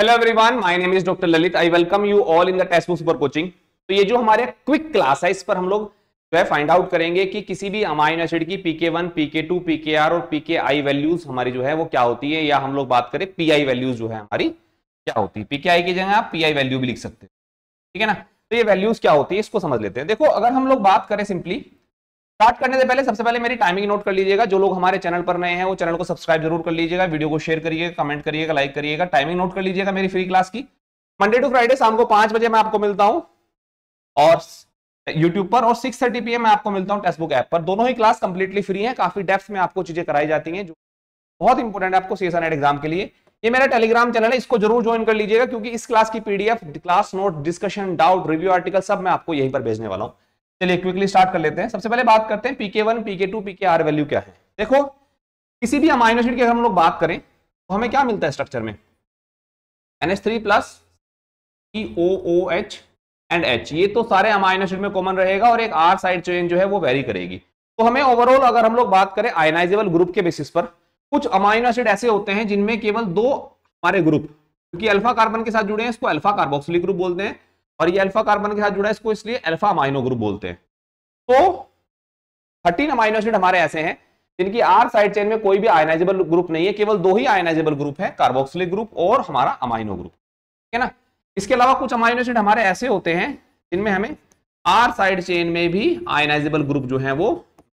hello everyone my name is doctor Lalit I welcome you all in the Testbook super coaching तो ये जो हमारे quick class है इस पर हम लोग जो है फाइंड आउट करेंगे कि किसी भी अमाइन एसिड की पीके वन पीके टू पीके आर और पीके आई वैल्यूज हमारी जो है वो क्या होती है या हम लोग बात करें पी आई वैल्यूज जो है हमारी क्या होती है पीके आई की जगह आप पी आई वैल्यू भी लिख सकते हैं ठीक है ना तो ये वैल्यूज क्या होती है इसको समझ लेते हैं देखो अगर हम लोग बात करें सिंपली स्टार्ट करने से पहले सबसे पहले मेरी टाइमिंग नोट कर लीजिएगा जो लोग हमारे चैनल पर नए हैं वो चैनल को सब्सक्राइब जरूर कर लीजिएगा वीडियो को शेयर करिएगा कमेंट करिएगा लाइक करिएगा टाइमिंग नोट कर लीजिएगा मेरी फ्री क्लास की मंडे टू फ्राइडे शाम को पांच बजे मैं आपको मिलता हूँ और यूट्यूब पर और सिक्स थर्टी पी मैं आपको मिलता हूँ टेक्सबुक ऐप पर दोनों ही क्लास कंप्लीटली फ्री है काफी डेप्थ में आपको चीजें कराई जाती है जो बहुत इंपॉर्टेंट है आपको सी एग्जाम के लिए ये मेरा टेलीग्राम चैनल है इसको जरूर ज्वाइन कर लीजिएगा क्योंकि इस क्लास की PDF class note discussion doubt review article सब मैं आपको यहीं पर भेजने वाला हूँ चलिए क्विकली स्टार्ट कर लेते हैं सबसे पहले बात करते हैं पीके वन पीके टू पीके आर वैल्यू क्या है देखो किसी भी अमाइनो एसिड की अगर हम लोग बात करें तो हमें क्या मिलता है स्ट्रक्चर में N H three plus E O O H and H ये तो सारे अमाइनो एसिड में कॉमन रहेगा और एक आर साइड चेन जो है वो वेरी करेगी तो हमें ओवरऑल अगर हम लोग बात करें आयनाइजेबल ग्रुप के बेसिस पर कुछ अमाइनो एसिड ऐसे होते हैं जिनमें केवल दो हमारे ग्रुप क्योंकि अल्फा कार्बन के साथ जुड़े हैं इसको अल्फा कार्बोक्सिलिक ग्रुप बोलते हैं और ये अल्फा कार्बन के साथ जुड़ा है इसको इसलिए अल्फा अमाइनो ग्रुप बोलते हैं तो थर्टीन अमाइनो एसिड हमारे ऐसे हैं जिनकी आर साइड चेन में कोई भी आयनाइजेबल ग्रुप नहीं है केवल दो ही आयनाइजेबल ग्रुप है कार्बोक्सिलिक ग्रुप और हमारा अमाइनो ग्रुप ठीक है ना इसके अलावा कुछ अमाइनो एसिड हमारे ऐसे होते हैं जिनमें हमें आर साइड चेन में भी आयनाइजेबल ग्रुप जो है वो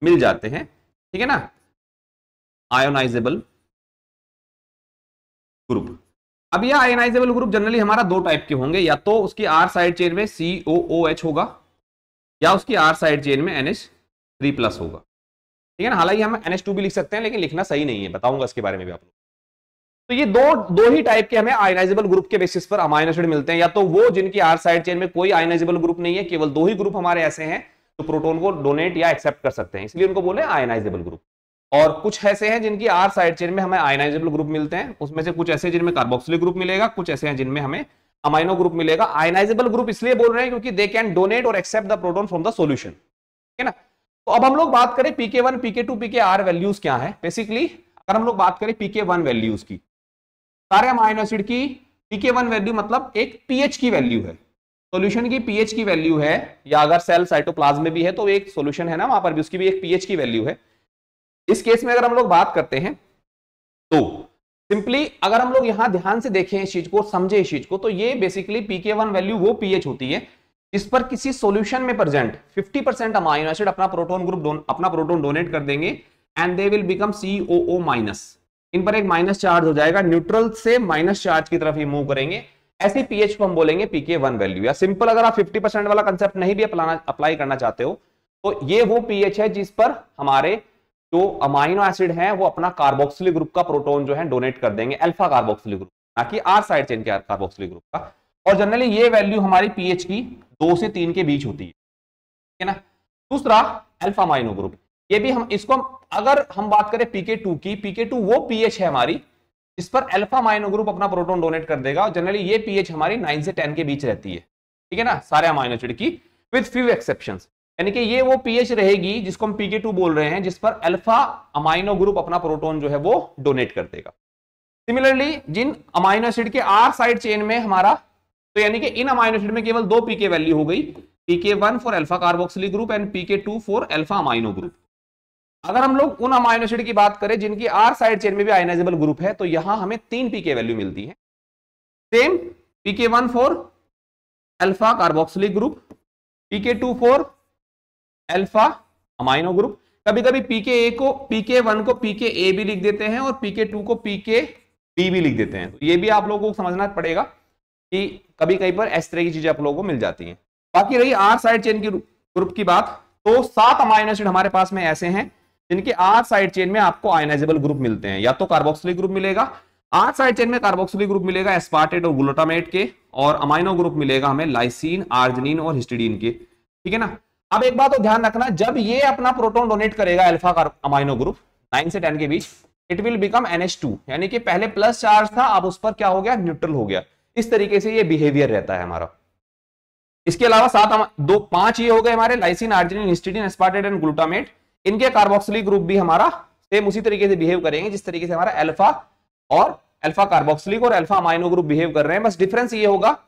मिल जाते हैं ठीक है ना आयोनाइजेबल ग्रुप अब यह आयनाइजेबल ग्रुप जनरली हमारा दो टाइप के होंगे या तो उसकी आर साइड चेन में सी ओ ओ एच होगा या उसकी आर साइड चेन में एन एच थ्री प्लस होगा ठीक है ना हालांकि हम एन एच टू भी लिख सकते हैं लेकिन लिखना सही नहीं है बताऊंगा इसके बारे में भी आप लोग तो ये दो दो ही टाइप के हमें आयनाइजेबल ग्रुप के बेसिस पर अमाइनो एसिड मिलते हैं या तो वो जिनकी आर साइड चेन में कोई आयनाइजेबल ग्रुप नहीं है केवल दो ही ग्रुप हमारे ऐसे हैं जो तो प्रोटोन को डोनेट या एक्सेप्ट कर सकते हैं इसलिए उनको बोले आयनाइजेबल ग्रुप और कुछ ऐसे हैं जिनकी आर साइड चेन में हमें आयनाइजेबल ग्रुप मिलते हैं उसमें से कुछ ऐसे जिनमें कार्बोक्सिलिक ग्रुप मिलेगा कुछ ऐसे हैं जिनमें हमें अमाइनो ग्रुप मिलेगा आयनाइजेबल ग्रुप इसलिए बोल रहे हैं क्योंकि दे कैन डोनेट और accept the proton from the solution ठीक है ना तो अब हम लोग बात करें पीके वन पीके टू पीके आर वैल्यूज क्या है बेसिकली अगर हम लोग बात करें पीके वन वैल्यूज की सारे अमाइनो एसिड की पीके वन वैल्यू मतलब एक पीएच की वैल्यू है सोल्यूशन की पीएच की वैल्यू है या अगर सेल साइटोप्लाज्म में भी है तो एक सोल्यूशन है ना वहां पर भी उसकी भी एक पीएच की वैल्यू है इस केस में अगर हम लोग बात करते हैं तो सिंपली अगर हम लोग यहां ध्यान से देखें इस चीज को समझे इस चीज को तो ये बेसिकली पीके वन वैल्यू वो पीएच होती है इस पर किसी सॉल्यूशन में प्रेजेंट 50 परसेंट अमाइनो एसिड अपना प्रोटोन ग्रुप अपना प्रोटोन डोनेट कर देंगे and they will become COO minus इन पर एक माइनस चार्ज हो जाएगा न्यूट्रल से माइनस चार्ज की तरफ ही मूव करेंगे ऐसे पीएच को हम बोलेंगे पीके वन वैल्यू या सिंपल अगर आप फिफ्टी परसेंट वाला कंसेप्ट नहीं भी अप्लाई करना चाहते हो तो ये वो पीएच है जिस पर हमारे तो अमाइनो एसिड है वो अपना कार्बोक्सिलिक ग्रुप का प्रोटोन जो है डोनेट कर देंगे अल्फा कार्बोक्सिलिक ग्रुप ना कि आर साइड चेन के कार्बोक्सिलिक ग्रुप का और जनरली ये वैल्यू हमारी पीएच की दो से तीन के बीच होती है ठीक है ना दूसरा अल्फा माइनो ग्रुप ये भी हम इसको अगर हम बात करें पीके टू की पीके टू वो पीएच है हमारी इस पर अल्फा माइनो ग्रुप अपना प्रोटोन डोनेट कर देगा और जनरली ये पीएच हमारी नाइन से टेन के बीच रहती है ठीक है ना सारे अमाइनो एसिड की विद फ्यू एक्सेप्शन यानी कि ये वो पीएच रहेगी जिसको हम पीके टू बोल रहे हैं जिस पर अल्फा अमाइनो ग्रुप अपना प्रोटोन जो है वो डोनेट कर देगा सिमिलरली जिन अमाइनो एसिड के आर साइड चेन में हमारा तो यानी कि इन अमाइनो एसिड में केवल दो पीके वैल्यू हो गई pK one for alpha carboxylic group and pK two for alpha amino group अगर हम लोग उन अमाइनो एसिड की बात करें जिनकी आर साइड चेन में भी आयनाइजेबल ग्रुप है तो यहां हमें तीन पीके वैल्यू मिलती है same pK one for alpha carboxylic group pK two for alpha amino group कभी कभी पीके ए को पीके वन को पीके ए भी लिख देते हैं और पीके टू को पीके बी भी लिख देते हैं तो ये भी आप लोगों को समझना पड़ेगा कि कभी कहीं पर इस तरह की चीजें आप लोगों को मिल जाती हैं बाकी रही आर साइड चेन की ग्रुप की बात तो सात अमाइनो एसिड हमारे पास में ऐसे हैं जिनके आर साइड चेन में आपको आयनाइजेबल ग्रुप मिलते हैं या तो कार्बोक्सिलिक ग्रुप मिलेगा आर साइड चेन में कार्बोक्सिलिक ग्रुप मिलेगा एस्पार्टेट और ग्लूटामेट के और अमाइनो ग्रुप मिलेगा हमें लाइसिन आर्जनिन और हिस्टिडीन के ठीक है ना अब एक बात तो ध्यान रखना जब ये अपना प्रोटोन डोनेट करेगा अल्फा का अमाइनो ग्रुप नाइन से टेन के बीच इट विल बिकम NH2 यानी कि पहले प्लस चार्ज था अब उस पर क्या हो गया न्यूट्रल हो गया इस तरीके से ये बिहेवियर रहता है हमारा इसके अलावा सात दो पांच ये हो गए हमारे lysine arginine histidine aspartate and glutamate इनके कार्बोक्सिलिक ग्रुप भी हमारा सेम उसी तरीके से बिहेव करेंगे जिस तरीके से हमारा अल्फा और अल्फा कार्बोक्सिलिक और अल्फा अमाइनो ग्रुप बिहेव कर रहे हैं बस डिफरेंस ये होगा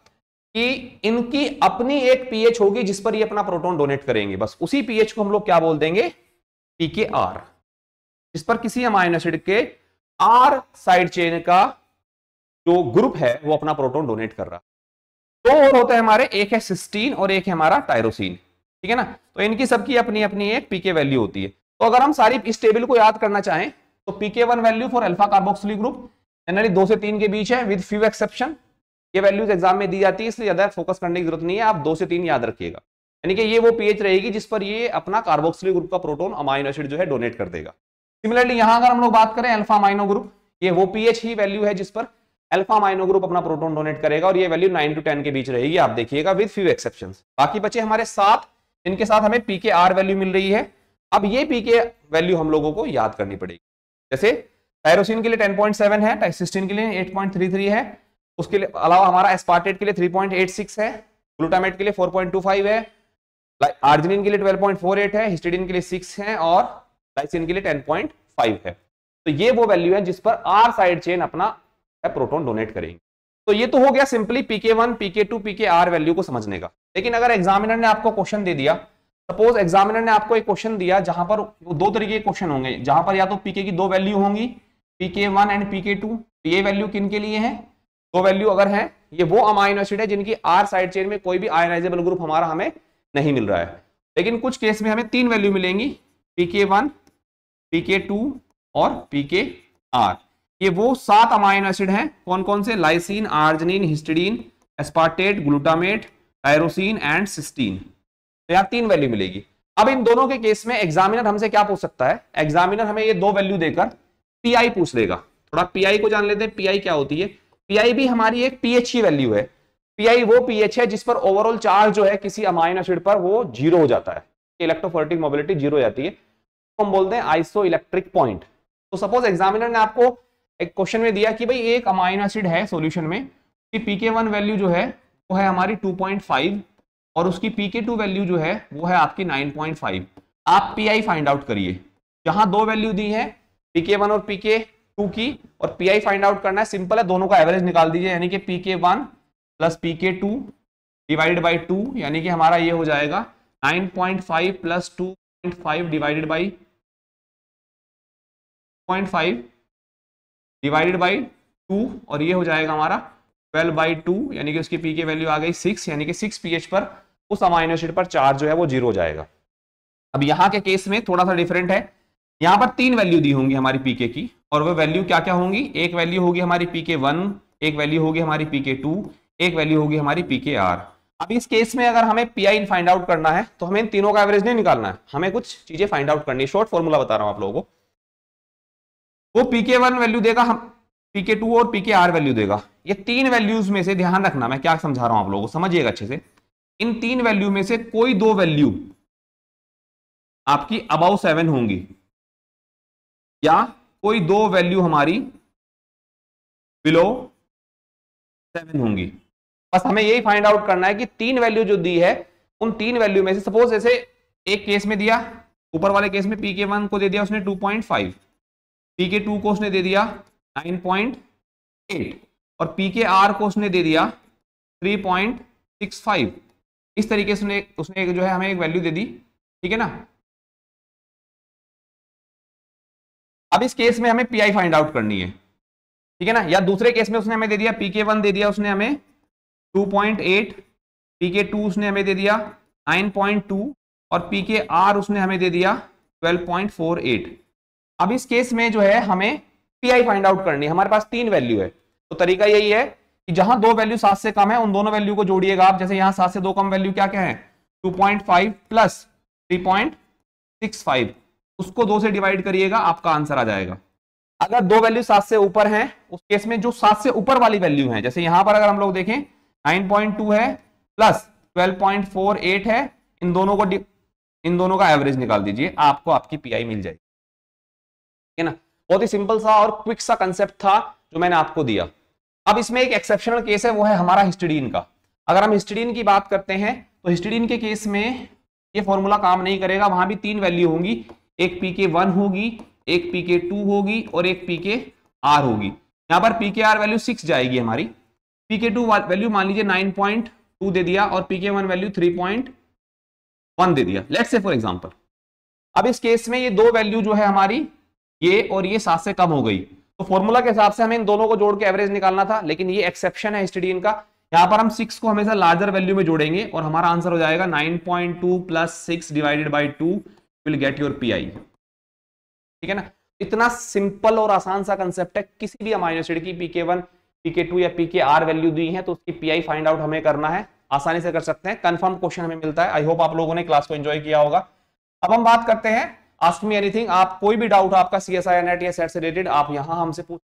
कि इनकी अपनी एक पीएच होगी जिस पर ये अपना प्रोटॉन डोनेट करेंगे बस उसी पीएच को हम लोग क्या बोल देंगे पीके आर जिस पर किसी अमाइन एसिड के आर साइड चेन का जो ग्रुप है वो अपना प्रोटॉन डोनेट कर रहा दो तो और होते हैं हमारे एक है सिस्टीन और एक है हमारा टायरोसिन ठीक है ना तो इनकी सबकी अपनी अपनी एक पीके वैल्यू होती है तो अगर हम सारी इस टेबल को याद करना चाहें तो pK one value for alpha carboxylic group generally दो से तीन के बीच है विद फ्यू एक्सेप्शन ये वैल्यूज एग्जाम में दी जाती है इसलिए ज्यादा फोकस करने की जरूरत नहीं है आप दो से तीन याद रखिएगा यानी कि ये वो पीएच रहेगी जिस पर ये अपना कार्बोक्सिलिक ग्रुप का प्रोटोन अमाइनो एसिड जो है डोनेट कर देगा सिमिलरली यहां अगर हम लोग बात करें अल्फा माइनो ग्रुप ये वो पीएच ही वैल्यू है जिस पर अल्फा माइनो ग्रुप अपना प्रोटोन डोनेट करेगा और ये वैल्यू नाइन टू टेन के बीच रहेगी आप देखिएगा विद फ्यू एक्सेप्शन बाकी बचे हमारे साथ इनके साथ हमें पी के आर वैल्यू मिल रही है अब ये पी के वैल्यू हम लोगों को याद करनी पड़ेगी जैसे टाइरोसिन के लिए सेवन है टाइसिस्टिन के लिए थ्री है उसके लिए अलावा हमारा एस्पार्टेट के लिए 3.86 है ग्लूटामेट के लिए 4.25 है आर्जिनिन के लिए 12.48 है हिस्टिडिन के लिए 6 है और लाइसिन के लिए 10.5 है तो ये वो वैल्यू है जिस पर आर साइड चेन अपना प्रोटोन डोनेट करेंगे तो ये तो हो गया सिंपली पीके वन पीके टू पीके आर वैल्यू को समझने का लेकिन अगर एग्जामिनर ने आपको क्वेश्चन दे दिया सपोज एग्जामिनर ने आपको एक क्वेश्चन दिया जहां पर दो तरीके के क्वेश्चन होंगे जहां पर या तो पीके की दो वैल्यू होंगी pK one and pK two ये वैल्यू किन के लिए है दो वैल्यू अगर है ये वो अमाइनो एसिड है जिनकी आर साइड चेन में कोई भी आयनाइजेबल ग्रुप हमारा हमें नहीं मिल रहा है लेकिन कुछ केस में हमें तीन वैल्यू मिलेंगी पीके वन पीके टू और पीके आर ये वो सात अमाइनो एसिड हैं कौन कौन से lysine arginine histidine aspartate glutamate tyrosine and cysteine तो यहाँ तीन वैल्यू मिलेगी अब इन दोनों के केस में एग्जामिनर हमसे क्या पूछ सकता है एग्जामिनर हमें ये दो वैल्यू देकर आई पूछ लेगा थोड़ा आई को जान लेते हैं आई क्या होती है पीआई हमारी एक पीएच की वैल्यू है पीआई वो पीएच है जिस पर ओवरऑल चार्ज जो है किसी अमाइन एसिड पर वो जीरो हो जाता है इलेक्ट्रोफोर्टिक मोबिलिटी जीरो हो जाती है तो हम बोलते हैं आइसो इलेक्ट्रिक पॉइंट तो सपोज एग्जामिनर ने आपको एक क्वेश्चन में दिया कि भाई एक अमाइन एसिड है सोल्यूशन में कि पीके वन वैल्यू जो है वो है हमारी टू और उसकी पीके वैल्यू जो है वो है आपकी नाइन आप पी फाइंड आउट करिए जहां दो वैल्यू दी है पीके वन और पीके टू की और पी आई फाइंड आउट करना है सिंपल है दोनों का एवरेज निकाल दीजिए यानी कि P K one plus P K two divided by two यानी कि हमारा ये हो जाएगा nine point five plus two point five divided by point five divided by two और ये हो जाएगा हमारा ट्वेल्व बाई टू यानी कि उसकी पी के वैल्यू आ गई सिक्स यानी कि सिक्स पी पर उस अमाइनो एसिड पर चार्ज जो है वो जीरो हो जाएगा अब यहाँ के केस में थोड़ा सा डिफरेंट है यहाँ पर तीन वैल्यू दी होंगी हमारी पीके की और वह वैल्यू क्या क्या होंगी एक वैल्यू होगी हमारी पी के वन एक वैल्यू होगी हमारी पी के टू एक वैल्यू होगी हमारी पी के आर अब इस केस में अगर हमें पी आई फाइंड आउट करना है तो हमें इन तीनों का एवरेज नहीं निकालना है हमें कुछ चीजें फाइंड आउट करनी है शॉर्ट फॉर्मूला बता रहा हूं आप लोगों को वो पी के वन वैल्यू देगा हम पी के टू और पी के आर वैल्यू देगा ये तीन वैल्यूज में से ध्यान रखना मैं क्या समझा रहा हूं आप लोगों को समझिएगा अच्छे से इन तीन वैल्यू में से कोई दो वैल्यू आपकी अबाउ सेवन होंगी या कोई दो वैल्यू हमारी बिलो सेवन होंगी बस हमें यही फाइंड आउट करना है कि तीन वैल्यू जो दी है उन तीन वैल्यू में से सपोज ऐसे एक केस में दिया ऊपर वाले केस में पी के वन को दे दिया उसने two point five P K two को उसने दे दिया नाइन पॉइंट एट और पी के आर को उसने दे दिया थ्री पॉइंट सिक्स फाइव इस तरीके से उसने उसने जो है हमें एक वैल्यू दे दी ठीक है ना अब इस केस में हमें पीआई फाइंड आउट करनी है ठीक है ना या दूसरे केस में उसने हमें दे दिया पीके वन दे दिया उसने हमें 2.8 पीके टू उसने हमें दे दिया 9.2 और पीके आर उसने हमें दे दिया 12.48 अब इस केस में जो है हमें पीआई फाइंड आउट करनी है हमारे पास तीन वैल्यू है तो तरीका यही है कि जहां दो वैल्यू सात से कम है उन दोनों वैल्यू को जोड़िएगा आप जैसे यहां सात से दो कम वैल्यू क्या क्या है फाइव प्लस फाइव उसको दो से डिवाइड करिएगा आपका आंसर आ जाएगा अगर दो वैल्यू सात से ऊपर है उस केस में जो सात से ऊपर वाली वैल्यू है जैसे यहां पर अगर हम लोग देखें नाइन पॉइंट टू है plus twelve point four eight है इन दोनों को इन दोनों का एवरेज निकाल दीजिए आपको आपकी पीआई मिल जाएगी ठीक है ना बहुत ही सिंपल सा और क्विक सा कंसेप्ट था जो मैंने आपको दिया अब इसमें एक एक्सेप्शनल केस है वो है हमारा हिस्टडीन का अगर हम हिस्टडीन की बात करते हैं तो हिस्टडीन के केस में ये फॉर्मूला काम नहीं करेगा वहां भी तीन वैल्यू होंगी एक पी के वन होगी एक पी के टू होगी और एक पी के आर होगी यहाँ पर P K are value six जाएगी हमारी पी के टू वैल्यू मान लीजिए नाइन पॉइंट टू दे दिया और P K one value three point one दे दिया लेट्स से फॉर एग्जाम्पल अब इस केस में ये दो वैल्यू जो है हमारी ये और ये सात से कम हो गई तो फॉर्मूला के हिसाब से हमें इन दोनों को जोड़ के एवरेज निकालना था लेकिन ये एक्सेप्शन है स्टडी का यहां पर हम सिक्स को हमेशा लार्जर वैल्यू में जोड़ेंगे और हमारा आंसर हो जाएगा nine point two plus six divided by two will get your P ठीक है ना इतना सिंपल और आसान सा कंसेप्ट है किसी भी अमाइनो एसिड की पीके वन पीके टू या पीके आर वैल्यू दी है तो उसकी पीआई फाइंड आउट हमें करना है आसानी से कर सकते हैं कंफर्म क्वेश्चन हमें मिलता है आई होप आप लोगों ने क्लास को एंजॉय किया होगा अब हम बात करते हैं आस्क मी एनीथिंग आप कोई भी डाउट आपका C S I net या सेट से रिलेटेड आप यहां हमसे पूछ